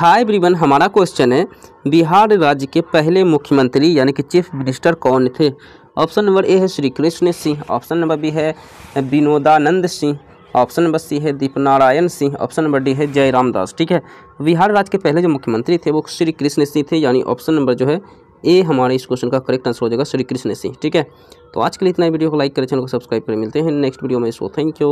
हाय ब्रिवन हमारा क्वेश्चन है बिहार राज्य के पहले मुख्यमंत्री यानी कि चीफ मिनिस्टर कौन थे ऑप्शन नंबर ए है Shri Krishna Singh option number B है Vinodanand Singh option number C है Deep Narayan Singh option number D है जयराम दास ठीक है बिहार राज्य के पहले जो मुख्यमंत्री थे वो श्री कृष्ण सिंह थे यानी ऑप्शन नंबर जो है ए हमारे इस क्वेश्चन का करेक्ट आंसर हो जाएगा श्री कृष्ण सिंह ठीक है तो आज के लिए इतना वीडियो को लाइक करें चैनल को सब्सक्राइब करें मिलते हैं नेक्स्ट वीडियो में इसको थैंक यू